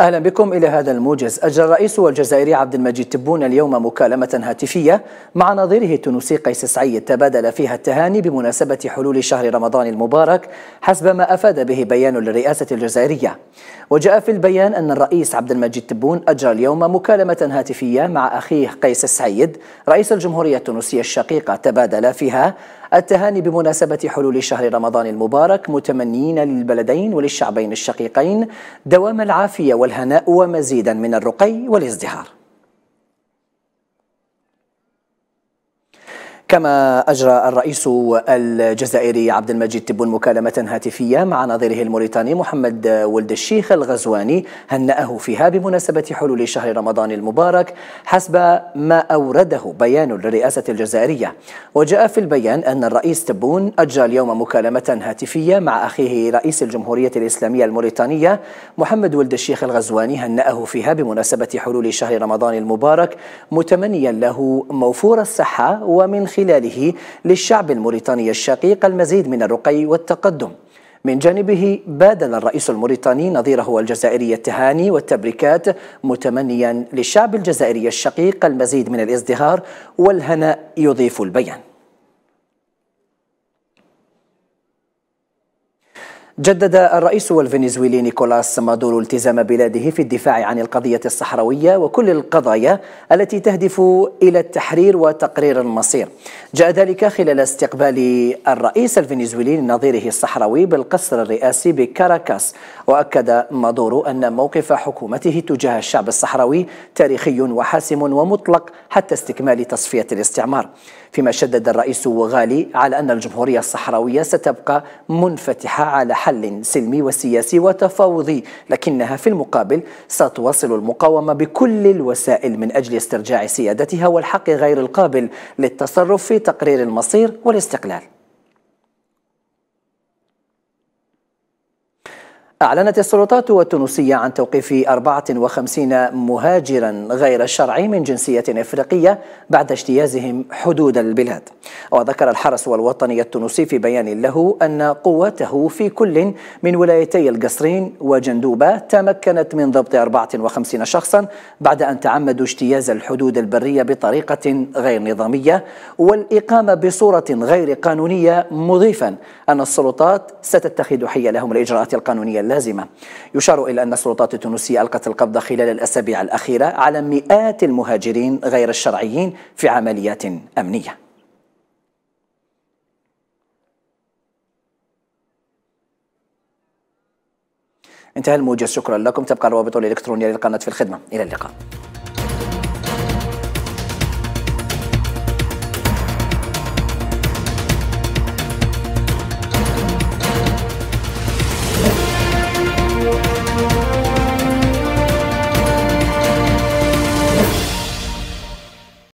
أهلا بكم إلى هذا الموجز أجرى الرئيس الجزائري عبد المجيد تبون اليوم مكالمة هاتفية مع نظيره التونسي قيس سعيد تبادل فيها التهاني بمناسبة حلول شهر رمضان المبارك حسب ما أفاد به بيان للرئاسة الجزائرية وجاء في البيان أن الرئيس عبد المجيد تبون أجرى اليوم مكالمة هاتفية مع أخيه قيس سعيد رئيس الجمهورية التونسية الشقيقة تبادل فيها التهاني بمناسبة حلول شهر رمضان المبارك متمنيين للبلدين وللشعبين الشقيقين دوام العافية والهناء ومزيدا من الرقي والازدهار كما أجرى الرئيس الجزائري عبد المجيد تبون مكالمة هاتفية مع نظيره الموريتاني محمد ولد الشيخ الغزواني هنأه فيها بمناسبة حلول شهر رمضان المبارك حسب ما أورده بيان للرئاسة الجزائرية وجاء في البيان أن الرئيس تبون أجرى اليوم مكالمة هاتفية مع أخيه رئيس الجمهورية الإسلامية الموريتانية محمد ولد الشيخ الغزواني هنأه فيها بمناسبة حلول شهر رمضان المبارك متمنيا له موفور الصحة ومن خلال خلاله للشعب الموريتاني الشقيق المزيد من الرقي والتقدم من جانبه بادل الرئيس الموريتاني نظيره الجزائري التهاني والتبريكات متمنيا للشعب الجزائري الشقيق المزيد من الازدهار والهناء يضيف البيان جدد الرئيس الفنزويلي نيكولاس مادورو التزام بلاده في الدفاع عن القضية الصحراوية وكل القضايا التي تهدف إلى التحرير وتقرير المصير جاء ذلك خلال استقبال الرئيس الفنزويلي لنظيره الصحراوي بالقصر الرئاسي بكاراكاس وأكد مادورو أن موقف حكومته تجاه الشعب الصحراوي تاريخي وحاسم ومطلق حتى استكمال تصفية الاستعمار فيما شدد الرئيس وغالي على أن الجمهورية الصحراوية ستبقى منفتحة على حد حل سلمي وسياسي وتفاوضي لكنها في المقابل ستواصل المقاومة بكل الوسائل من أجل استرجاع سيادتها والحق غير القابل للتصرف في تقرير المصير والاستقلال أعلنت السلطات التونسية عن توقيف 54 مهاجرا غير شرعي من جنسية إفريقية بعد اجتيازهم حدود البلاد وذكر الحرس الوطني التونسي في بيان له أن قوته في كل من ولايتي القصرين وجندوبة تمكنت من ضبط 54 شخصا بعد أن تعمدوا اجتياز الحدود البرية بطريقة غير نظامية والإقامة بصورة غير قانونية مضيفا أن السلطات ستتخذ حيالهم الإجراءات القانونية اللازمة يشار إلى أن السلطات التونسية ألقت القبض خلال الأسابيع الأخيرة على مئات المهاجرين غير الشرعيين في عمليات أمنية انتهى الموجز شكرا لكم تبقى الرابط الإلكتروني للقناة في الخدمة إلى اللقاء